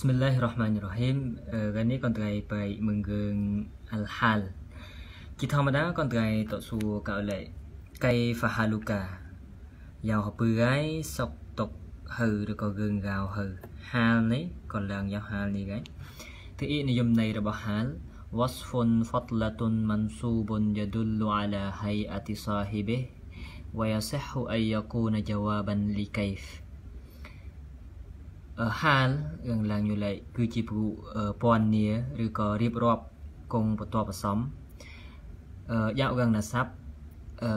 Bismillahirrahmanirrahim. Gani con trai pai mengeng al-hal. Ki thamada con trai to su ka le kai fahaluka. Yao ho pai sok tok hư rồi có gương gào hư. Hal này còn lang yao hal này gái. Thì ý niệm này là hal. وصف فضلة منصوب يدل على هيئة صاحبه ويصح أن يكون جوابا لكيف ហាលយ៉ាងឡើងយូលេគឺជាពូពណ៌នីឬក៏រៀបរាប់គង់បន្ទាប់អសំយ៉ាងយ៉ាងណាសាប់អឺ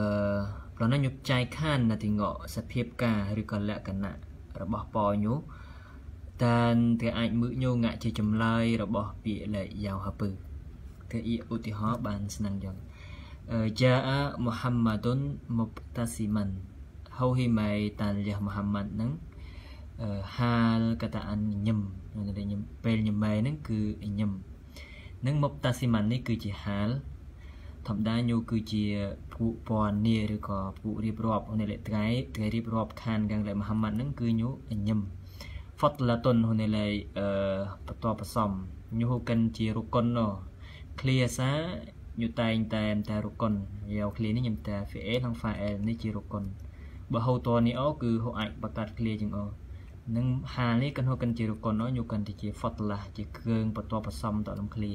ប្រណញប់ចៃខានណាទីងកសភាពការឬក៏លក្ខណៈរបស់ប៉ញូតានទៅអាចមើញងាក់ជា ចម្លើយរបស់ពាក្យលេខយ៉ាវហពឹគឺឧទាហរណ៍បានស្នឹងយ៉ាងជាមូហាម៉ាឌុនមុបតាស៊ីម៉ាន់ហៅហ៊ីម៉ៃតានលះមូហាម៉ាត់ហ្នឹងហាលកតាអញ្ញឹមពេលញមែហ្នឹងគឺអញ្ញឹមនឹងមុបតាស៊ីម៉ាន់នេះគឺជាហាលធម្មតាញូគឺជាភូពណ៌នីឬក៏ភូរៀបរាប់នៅលេខថ្ងៃថ្ងៃរៀបរាប់ខានកាំងលេខមហាម៉ាត់ហ្នឹងគឺញូអញ្ញឹមហ្វតឡាតុនហូនេឡៃអឺបន្ទាប់ផ្សំញូហូកិនជារុកុនណូឃ្លៀសាញូតែងតែមតារុកុនយោឃ្លៀនេះញឹមតា FA និង FA នេះជារុកុនបើហូតតនេះអូគឺហូអាចបកាត់ឃ្លៀជាងអូនឹងហានេះកណ្ហូកិនជារុកណោញូកិនទីជាហ្វតឡាជាគ្រឿងបន្ទាប់ផ្សំតនំឃ្លា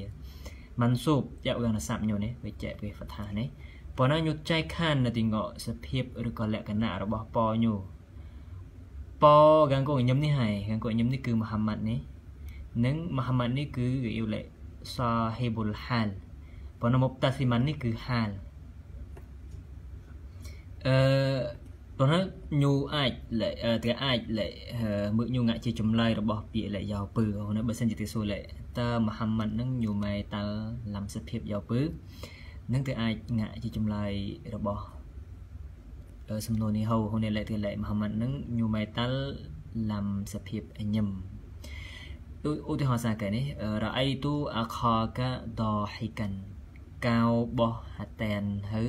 ម៉ាន់ស៊ូបយកវាងរស័ព្ទញូនេះវាចែកវាហ្វថានេះប៉ុន្តែញូចែកខាននៅទីងកសភាពឬក៏លក្ខណៈរបស់ប៉ញូប៉កាំងកូខ្ញុំនេះហើយកងកូខ្ញុំនេះគឺមូហាម៉ាត់នេះនិងមូហាម៉ាត់នេះគឺវាយូលេសាហេបុលហាលប៉ុន្តែមុបតាស៊ីម៉ាន់នេះគឺហាលព្រោះញូអាចលេតែអាចលេមើញូងាក់ជាចម្លើយរបស់ពាក្យលេយ៉ាវពឺហ្នឹងបើសិនជាទីសួរលេតើមហាម៉ាត់ហ្នឹងញូម៉ែតើឡំសិទ្ធិភាពយ៉ាវពឺនឹងទៅអាចងាក់ជាចម្លើយរបស់សំណួរនេះហៅហ្នឹងលេតែលេមហាម៉ាត់ហ្នឹងញូម៉ែតើឡំសិទ្ធិភាពអញឹមឧទាហរណ៍សាកែនេះរ៉ៃទូអខកាដហ៊ីកាន់កៅបោះហាតែនហៅ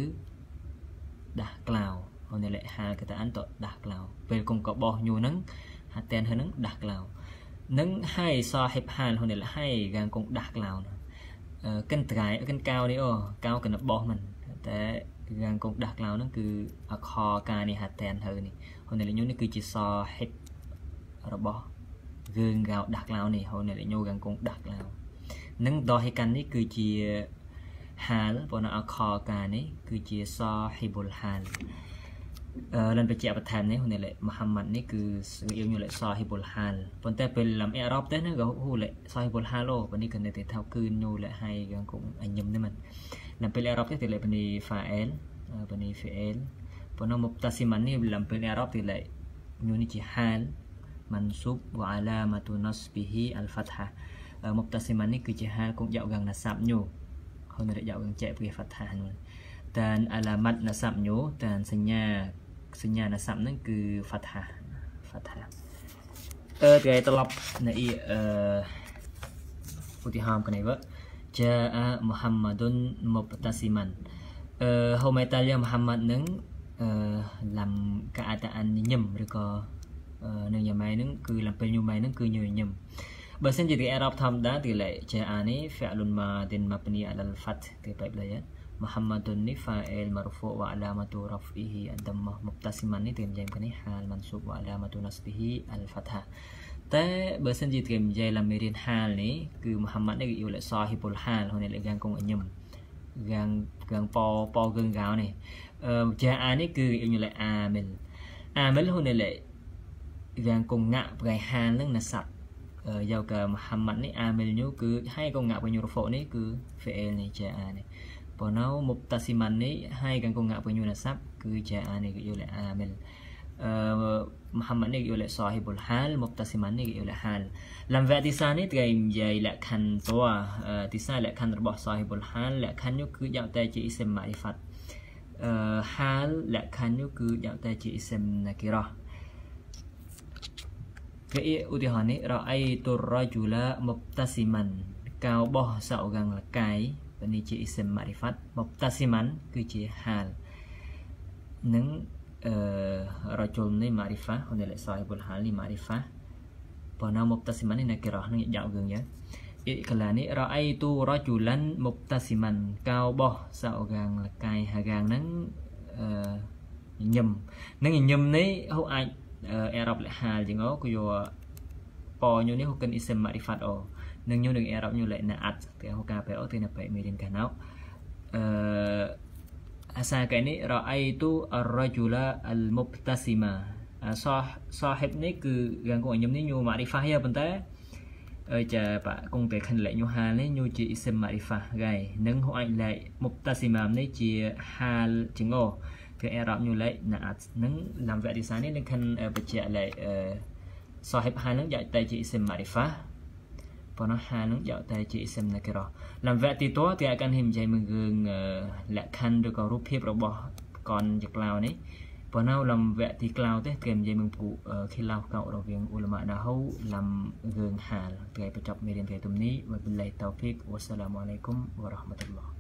ដាស់ក្លាវ on the lệ hà cái ta ăn tọt đặt lao về cùng có bỏ nhiều nắng hạt tiền hơn nắng đặt lao nắng hay so hẹp hàn hôm nay là hay gan cũng đặt lao cân trái cân cao đấy ô cao cần bỏ mình តែយ៉ាងកុំដាក់ក្លៅហ្នឹងគឺអខការនេះហាត់តែនហើយនេះហើយនៅលេញនេះគឺជាសហិបរបស់យើងកៅដាក់ក្លៅនេះហើយនៅលេញយ៉ាងកុំដាក់ក្លៅនឹងដហិកាន់នេះគឺជាហាលប៉ុន្តែអខការនេះ គឺជាសហិបុលហាលរិនបច្ចៈបន្ថែមនេះហ៊ុនលេមហាម៉ាត់នេះគឺយើងញូលេសហ៊ីបុលហាលប៉ុន្តែពេលឡាំអេរ៉ុបទេណាក៏ហ៊ូលេសហ៊ីបុលហាលអូបើនេះក៏នៅទីថៅគឺញូលេហើយកងគុំអញញឹមនេះមិនឡាំពេលអេរ៉ុបទេទីលេបនីហ្វាអែលបនីហ្វអែលប៉ុន្តែមកតាស៊ីម៉ានីឡាំពេលអេរ៉ុបទីលេញូនេះជាហាលម៉ាន់ស៊ូបវ៉ាឡាម៉ាទូណាស់ប៊ីហ៊ីអាល់ហ្វាត់ហាមកតាស៊ីម៉ានីគឺជាហាលគុំយកកងណាសាប់ញូហ៊ុនលេយកកងចែកពីហ្វាត់ហានោះតានអាឡាម៉ាត់ណាសាប់ញូតានសញ្ញាសញ្ញាណស័ព្ទហ្នឹងគឺ fatha fatha អឺគេត្រឡប់នៅអ៊ីអឺឧទាហរណ៍កណៃវើជាមូហាម៉ាឌុនមុបតាស៊ីម៉ាន់អឺហូម៉ៃតាលីមូហាម៉ាត់នឹងអឺឡាំកាអាតាអានញឹមឬក៏នឹងញ៉ាំម៉ៃនឹងគឺឡាំពេលញូម៉ៃនឹងគឺញូញឹមបើសិនជាទីអារ៉ាប់ធម្មតាទីលេជាអានេះហ្វាលុនម៉ាឌិនម៉ាប់នីអាឡាល់ហ្វាត់ទីបែបឡើយ محمد فاعل مرفوع وعلامة رفعه الضمة مبتسما នេះត្រូវនិយាយគ្នាហាលមិនសុប وعلامة نصبه الفتحة តែបើសិនជាត្រូវនិយាយឡាមេរៀនហាលនេះគឺមូហាម៉ាត់នេះគឺយុលសហ៊ីបុលហាលហ្នឹងយ៉ាងកងអញ្ញឹមយ៉ាងយ៉ាងប៉ប៉កឹងកៅនេះអឺជាអានេះគឺយុលអាមិលអាមិលហ្នឹងយ៉ាងកងងាក់ប្រៃហាលហ្នឹងណាសាប់យកមូហាម៉ាត់នេះអាមិលញូគឺហើយកងងាក់បញ្ញុរហ្វូនេះគឺ fail នេះជាអានេះ Ponau Muktasimani hai kan ko ngak punyu nasab kerjaane ke oleh amil Muhammad នេះគេយកលក្ខ sahibul hal muktasiman នេះគេយកលក្ខ hal លំវៈទីសានេះគេនិយាយលក្ខខណ្ឌតัวទីសាលក្ខខណ្ឌរបស់ sahibul hal លក្ខខណ្ឌនោះគឺយ៉ាងតែជា ism ma'rifat អឺ hal លក្ខខណ្ឌនោះគឺយ៉ាងតែជា ism nakirah គេឧទាហរណ៍នេះរ៉ៃតុររ៉ាជូឡាមុបតាស៊ីម៉ាន់កៅបោះសៅកាំងលកាយបើនេះជា ism ma'rifat មកតាស៊ីម៉ាន់គឺជាហាលនឹងអឺរជុលនេះ ma'rifa ហើយលិសាយបុលហាលនេះ ma'rifa បើណាមកតាស៊ីម៉ាន់នេះនៅគេរស់នឹងយ៉ាក់យើងយ៉ាអ៊ីកឡានេះរអៃទូរជុលានមកតាស៊ីម៉ាន់កៅបោះសៅកាងលកាយហាកាងហ្នឹងអឺញញឹមនឹងញញឹមនេះហូអាចអឺអេរ៉ុបលហាលជាងអូគឺយកប៉ញនេះហូកិន ism ma'rifat អូនឹងខ្ញុំនឹងអេរ៉ុបខ្ញុំលេខណាអាត់ទាំងហូកាបែអូទាំងបែមេរៀនកាណោអឺអាសាកែនេះរ៉ៃទូអររជូឡាអលមុបតាស៊ីម៉ាសោះសហេបនេះគឺយ៉ាងគួរខ្ញុំនេះញូម៉ារីហ្វាយ៉ាប៉ុន្តែអើចាបាក់គង់តែខិនលេខញូហាលនេះញូជាអ៊ីសម៉ារីហ្វាហ្គៃនឹងហូអាចលេខមុបតាស៊ីម៉ានេះជាហាលចងោគឺអេរ៉ុបញូលេខណាអាត់នឹងឡាំវ៉ាឌីសានេះនឹងខិនបច្ចៈលេខអឺ صاحب حالا جاء تاجي اسم معرفة ប៉ុន្តែហានឹងយកតែជាអ៊ីសមណាកិរោះឡើងវគ្គទីតោទីកាន់ហិមជ័យមួយរឿងលក្ខខណ្ឌឬក៏រូបភាពរបស់កនចក្លោនេះប៉ុន្តែលំវគ្គទីក្លោទេគេនិយាយនឹងពូខេឡោកោរវាងអ៊ូលម៉ាដាហូលំរឿងហាលគេបញ្ចប់មេរៀនថ្ងៃទំនីវបិលឡៃតោហ្វិកវ៉ាសឡាមអាឡៃគុំវ៉ារ៉ាហ្មាតុលឡោះ